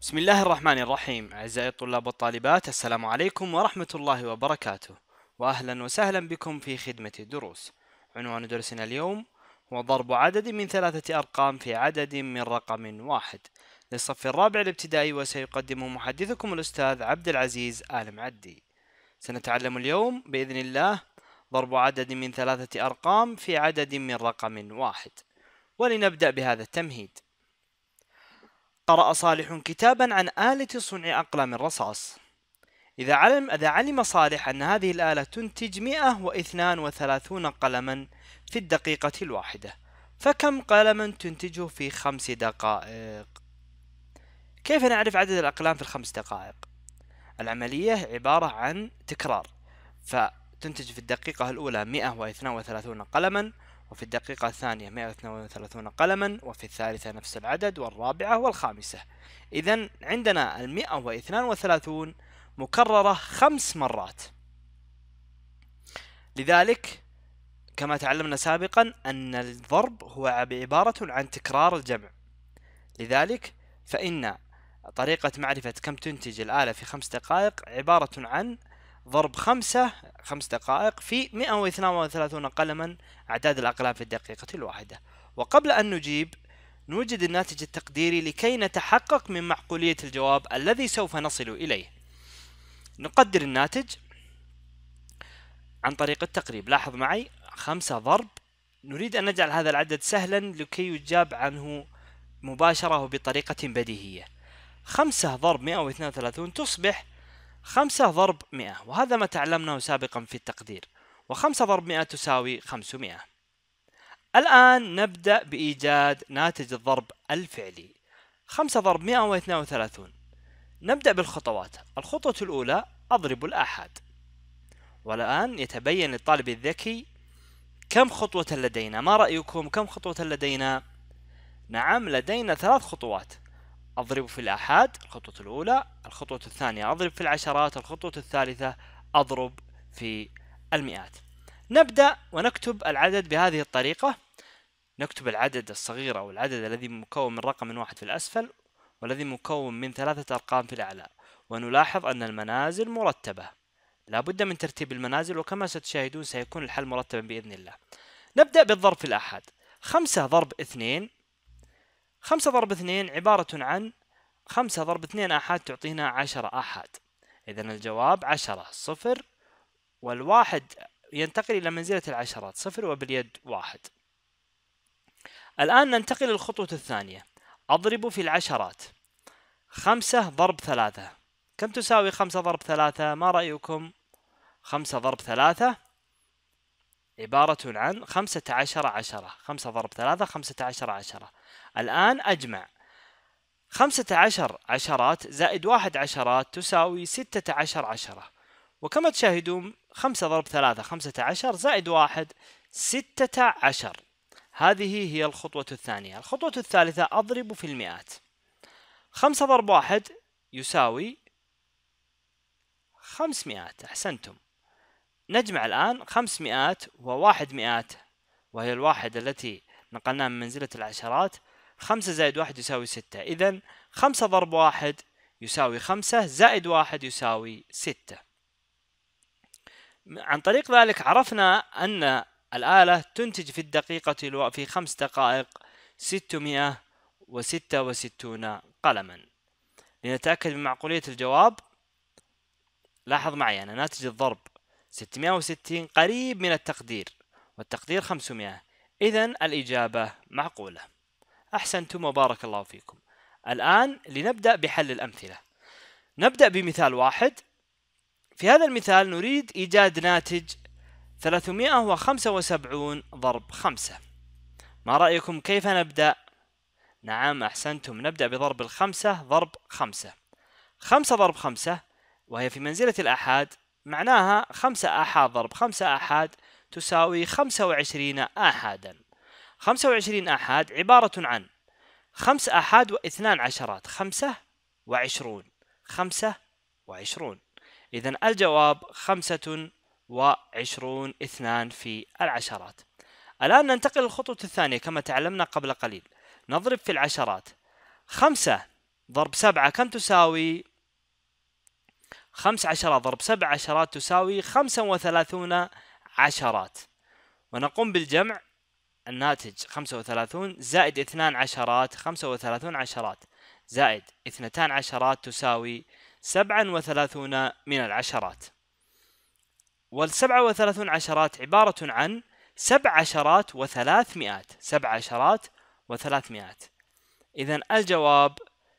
بسم الله الرحمن الرحيم أعزائي الطلاب والطالبات السلام عليكم ورحمة الله وبركاته وأهلا وسهلا بكم في خدمة الدروس عنوان درسنا اليوم هو ضرب عدد من ثلاثة أرقام في عدد من رقم واحد للصف الرابع الابتدائي وسيقدمه محدثكم الأستاذ عبد العزيز آل معدي سنتعلم اليوم بإذن الله ضرب عدد من ثلاثة أرقام في عدد من رقم واحد ولنبدأ بهذا التمهيد قرأ صالح كتابا عن آلة صنع أقلام الرصاص إذا علم, إذا علم صالح أن هذه الآلة تنتج 132 قلما في الدقيقة الواحدة فكم قلما تنتجه في خمس دقائق؟ كيف نعرف عدد الأقلام في الخمس دقائق؟ العملية عبارة عن تكرار ف تنتج في الدقيقة الأولى 132 قلما وفي الدقيقة الثانية 132 قلما وفي الثالثة نفس العدد والرابعة والخامسة إذا عندنا ال 132 مكررة خمس مرات لذلك كما تعلمنا سابقا أن الضرب هو عبارة عن تكرار الجمع لذلك فإن طريقة معرفة كم تنتج الآلة في خمس دقائق عبارة عن ضرب خمسة خمس دقائق في 132 قلما أعداد الأقلام في الدقيقة الواحدة وقبل أن نجيب نوجد الناتج التقديري لكي نتحقق من معقولية الجواب الذي سوف نصل إليه نقدر الناتج عن طريق التقريب لاحظ معي خمسة ضرب نريد أن نجعل هذا العدد سهلا لكي يجاب عنه مباشرة وبطريقة بديهية خمسة ضرب 132 تصبح خمسة ضرب مئة وهذا ما تعلمناه سابقا في التقدير وخمسة ضرب مئة تساوي خمسمائة الآن نبدأ بإيجاد ناتج الضرب الفعلي خمسة ضرب وثلاثون نبدأ بالخطوات الخطوة الأولى أضرب الأحد والآن يتبين للطالب الذكي كم خطوة لدينا ما رأيكم كم خطوة لدينا نعم لدينا ثلاث خطوات أضرب في الآحاد الخطوة الأولى الخطوة الثانية أضرب في العشرات الخطوة الثالثة أضرب في المئات نبدأ ونكتب العدد بهذه الطريقة نكتب العدد الصغير أو العدد الذي مكون من رقم واحد في الأسفل والذي مكون من ثلاثة أرقام في الأعلى ونلاحظ أن المنازل مرتبة لابد من ترتيب المنازل وكما ستشاهدون سيكون الحل مرتبا بإذن الله نبدأ بالضرب في الأحد خمسة ضرب اثنين خمسة ضرب اثنين عبارة عن خمسة ضرب اثنين آحاد تعطينا عشرة آحاد إذا الجواب عشرة صفر والواحد ينتقل إلى منزلة العشرات صفر وباليد واحد الآن ننتقل للخطوة الثانية أضرب في العشرات خمسة ضرب ثلاثة كم تساوي خمسة ضرب ثلاثة ما رأيكم خمسة ضرب ثلاثة عبارة عن خمسة عشر عشرة خمسة ضرب ثلاثة خمسة عشر عشرة الآن أجمع خمسة عشر عشرات زائد واحد عشرات تساوي ستة عشر عشرة وكما تشاهدون خمسة ضرب ثلاثة خمسة عشر زائد واحد ستة عشر هذه هي الخطوة الثانية الخطوة الثالثة أضرب في المئات خمسة ضرب واحد يساوي خمسمائات أحسنتم نجمع الآن خمسمائات وواحد مئات وهي الواحد التي نقلناها من منزلة العشرات 5 زائد 1 يساوي 6 إذا 5 ضرب 1 يساوي 5 زائد 1 يساوي 6 عن طريق ذلك عرفنا أن الآلة تنتج في الدقيقة في خمس دقائق 666 قلما لنتأكد من معقولية الجواب لاحظ معي أنا ناتج الضرب 660 قريب من التقدير والتقدير 500 إذا الإجابة معقولة أحسنتم وبارك الله فيكم الآن لنبدأ بحل الأمثلة نبدأ بمثال واحد في هذا المثال نريد إيجاد ناتج 375 ضرب 5 ما رأيكم كيف نبدأ؟ نعم أحسنتم نبدأ بضرب الخمسة ضرب خمسة خمسة ضرب خمسة وهي في منزلة الأحاد معناها خمسة آحاد ضرب خمسة آحاد تساوي خمسة وعشرين آحادا 25 آحاد عبارة عن خمس آحاد واثنان عشرات خمسة وعشرون خمسة وعشرون إذا الجواب خمسة وعشرون اثنان في العشرات الآن ننتقل للخطوة الثانية كما تعلمنا قبل قليل نضرب في العشرات خمسة ضرب سبعة كم تساوي؟ خمس عشرات ضرب سبع عشرات تساوي خمسة وثلاثون عشرات ونقوم بالجمع الناتج 35 زائد 2 عشرات 35 عشرات زائد 2 عشرات تساوي 37 من العشرات والسبعة وثلاثون عشرات عبارة عن سبع عشرات مئات سبع عشرات مئات إذا الجواب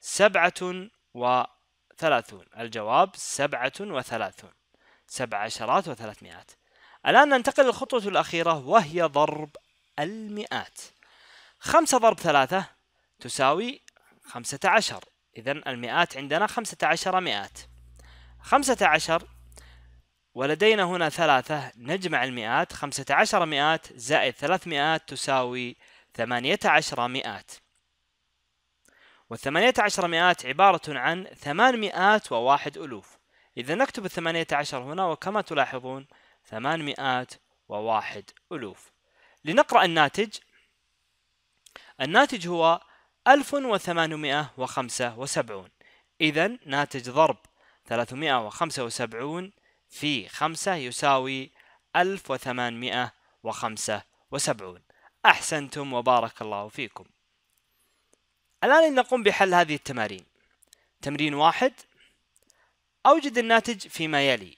سبعة وثلاثون الجواب سبعة وثلاثون سبع عشرات مئات الآن ننتقل للخطوة الأخيرة وهي ضرب المئات خمسة ضرب ثلاثة تساوي خمسة عشر إذن المئات عندنا خمسة عشر مئات خمسة عشر ولدينا هنا ثلاثة نجمع المئات خمسة عشر مئات زائد ثلاث مئات تساوي ثمانية عشر مئات والثمانية عشر مئات عبارة عن ثمانمائات وواحد ألوف إذا نكتب الثمانية عشر هنا وكما تلاحظون ثمانمائات وواحد ألوف لنقرأ الناتج الناتج هو 1875 إذا ناتج ضرب 375 في 5 يساوي 1875 أحسنتم وبارك الله فيكم الآن لنقوم بحل هذه التمارين تمرين واحد أوجد الناتج فيما يلي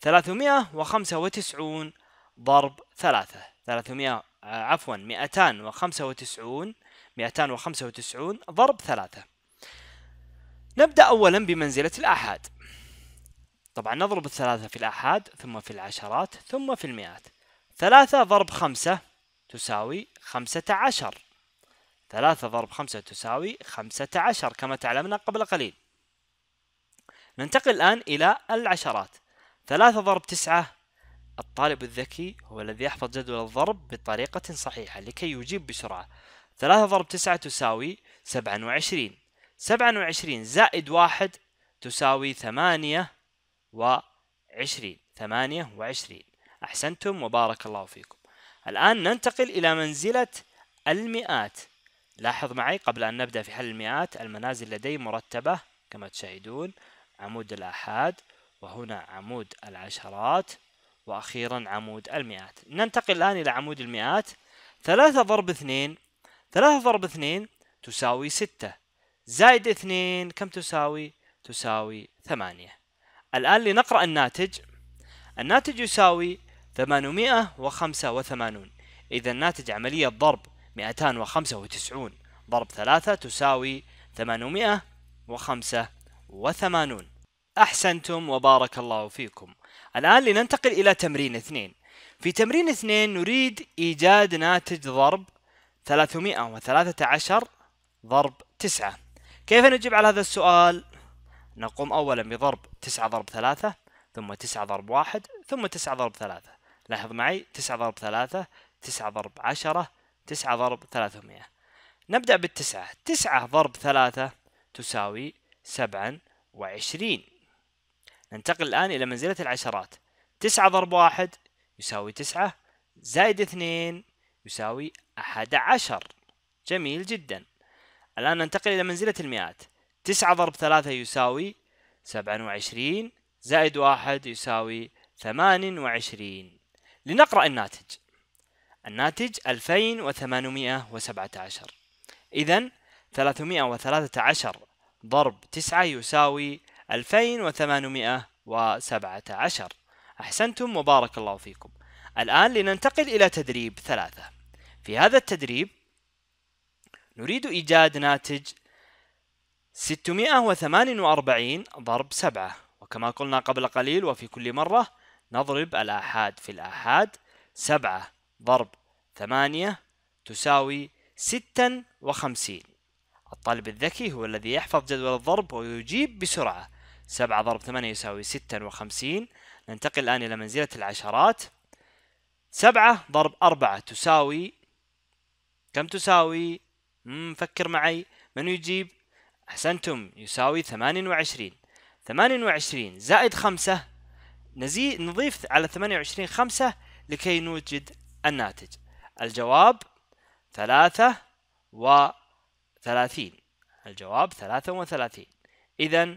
395 ضرب 3 300 آه، عفوا 295 295 ضرب 3 نبدأ أولا بمنزلة الآحاد طبعا نضرب الثلاثة في الآحاد ثم في العشرات ثم في المئات ثلاثة ضرب خمسة تساوي خمسة عشر ثلاثة ضرب خمسة تساوي خمسة عشر كما تعلمنا قبل قليل ننتقل الآن إلى العشرات ثلاثة ضرب تسعة الطالب الذكي هو الذي يحفظ جدول الضرب بطريقة صحيحة لكي يجيب بسرعة ثلاثة ضرب تسعة تساوي سبعا وعشرين سبعا وعشرين زائد واحد تساوي ثمانية وعشرين ثمانية وعشرين أحسنتم وبارك الله فيكم الآن ننتقل إلى منزلة المئات لاحظ معي قبل أن نبدأ في حل المئات المنازل لدي مرتبة كما تشاهدون عمود الآحاد وهنا عمود العشرات وأخيرا عمود المئات ننتقل الآن إلى عمود المئات ثلاثة ضرب اثنين ثلاثة ضرب اثنين تساوي ستة زائد اثنين كم تساوي؟ تساوي ثمانية الآن لنقرأ الناتج الناتج يساوي ثمانمائة وخمسة وثمانون إذا ناتج عملية ضرب مئتان وخمسة وتسعون ضرب ثلاثة تساوي ثمانمائة وخمسة وثمانون أحسنتم وبارك الله فيكم الآن لننتقل إلى تمرين اثنين في تمرين اثنين نريد إيجاد ناتج ضرب 313 ضرب 9 كيف نجيب على هذا السؤال؟ نقوم أولا بضرب 9 ضرب 3 ثم 9 ضرب 1 ثم 9 ضرب 3 لاحظ معي 9 ضرب 3 9 ضرب 10 9 ضرب 300 نبدأ بالتسعة 9 ضرب 3 تساوي 27 ننتقل الآن إلى منزلة العشرات تسعة ضرب واحد يساوي تسعة زائد اثنين يساوي أحد عشر جميل جدا الآن ننتقل إلى منزلة المئات تسعة ضرب ثلاثة يساوي سبعة وعشرين زائد واحد يساوي ثمان وعشرين لنقرأ الناتج الناتج 2817 إذا 313 ضرب تسعة يساوي 2817 أحسنتم وبارك الله فيكم الآن لننتقل إلى تدريب ثلاثة في هذا التدريب نريد إيجاد ناتج 648 ضرب 7 وكما قلنا قبل قليل وفي كل مرة نضرب الآحاد في الآحاد 7 ضرب 8 تساوي 56 الطالب الذكي هو الذي يحفظ جدول الضرب ويجيب بسرعة 7 ضرب 8 يساوي 56 ننتقل الآن إلى منزلة العشرات 7 ضرب 4 تساوي كم تساوي؟ مم فكر معي من يجيب؟ أحسنتم يساوي 28 28 زائد 5 نزي... نضيف على 28 5 لكي نوجد الناتج الجواب 3 و 30 الجواب 33 إذا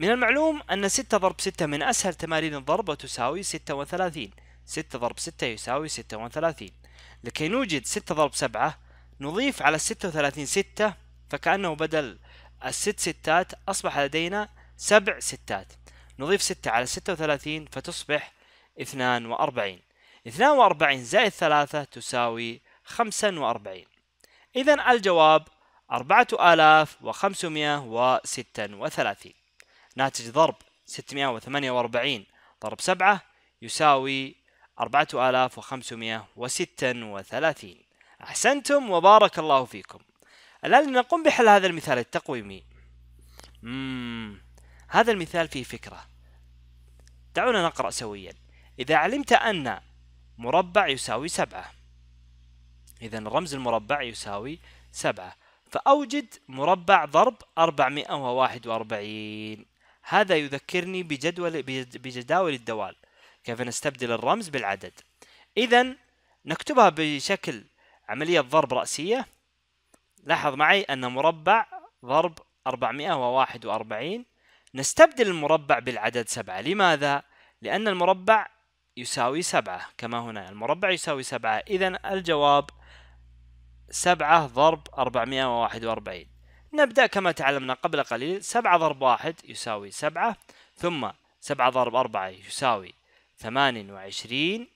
من المعلوم أن 6 ضرب 6 من أسهل تمارين الضرب وتساوي 36 6 ضرب 6 يساوي 36 لكي نوجد 6 ضرب 7 نضيف على 36 6 فكأنه بدل الست ستات أصبح لدينا سبع ستات نضيف 6 على 36 فتصبح 42 42 زائد 3 تساوي 45 إذا الجواب 4536 ناتج ضرب 648 ضرب 7 يساوي 4536 أحسنتم وبارك الله فيكم الآن لنقوم بحل هذا المثال التقويمي مم. هذا المثال فيه فكرة دعونا نقرأ سويا إذا علمت أن مربع يساوي سبعة إذا رمز المربع يساوي سبعة فأوجد مربع ضرب 441 هذا يذكرني بجدول بجداول الدوال كيف نستبدل الرمز بالعدد إذا نكتبها بشكل عملية ضرب رأسية لاحظ معي أن مربع ضرب 441 نستبدل المربع بالعدد 7 لماذا؟ لأن المربع يساوي 7 كما هنا المربع يساوي 7 إذا الجواب 7 ضرب 441 نبدأ كما تعلمنا قبل قليل سبعة ضرب واحد يساوي سبعة ثم سبعة ضرب أربعة يساوي ثمان وعشرين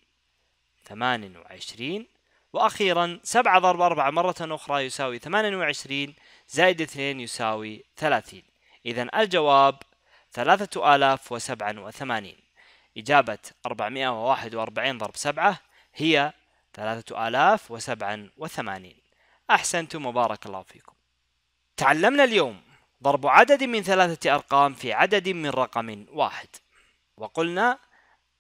ثمان وعشرين وأخيرا سبعة ضرب أربعة مرة أخرى يساوي ثمان وعشرين زائد اثنين يساوي ثلاثين إذا الجواب ثلاثة آلاف وسبعة وثمانين إجابة أربعمائة وواحد وأربعين ضرب سبعة هي ثلاثة آلاف وسبعة وثمانين أحسنتم وبارك الله فيكم تعلمنا اليوم ضرب عدد من ثلاثة أرقام في عدد من رقم واحد وقلنا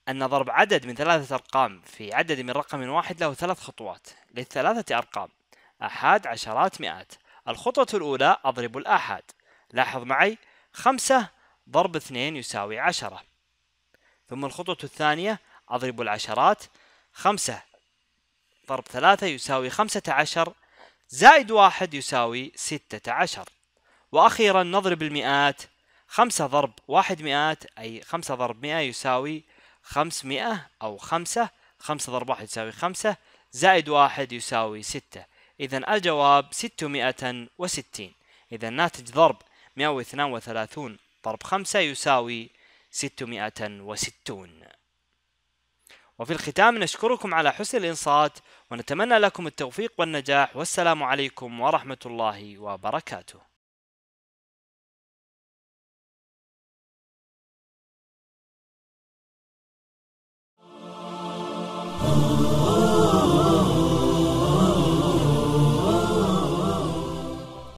أن ضرب عدد من ثلاثة أرقام في عدد من رقم واحد له ثلاث خطوات للثلاثة أرقام أحاد عشرات مئات الخطوة الأولى أضرب الآحاد لاحظ معي خمسة ضرب اثنين يساوي عشرة ثم الخطوة الثانية أضرب العشرات خمسة ضرب ثلاثة يساوي خمسة عشر زائد واحد يساوي ستة عشر وأخيرا نضرب المئات خمسة ضرب واحد مئات أي خمسة ضرب مئة يساوي خمسمائة أو خمسة خمسة ضرب واحد يساوي خمسة زائد واحد يساوي ستة إذا الجواب ستمائة وستين إذا ناتج ضرب مئة واثنان وثلاثون ضرب خمسة يساوي ستمائة وستون وفي الختام نشكركم على حسن الإنصات ونتمنى لكم التوفيق والنجاح والسلام عليكم ورحمة الله وبركاته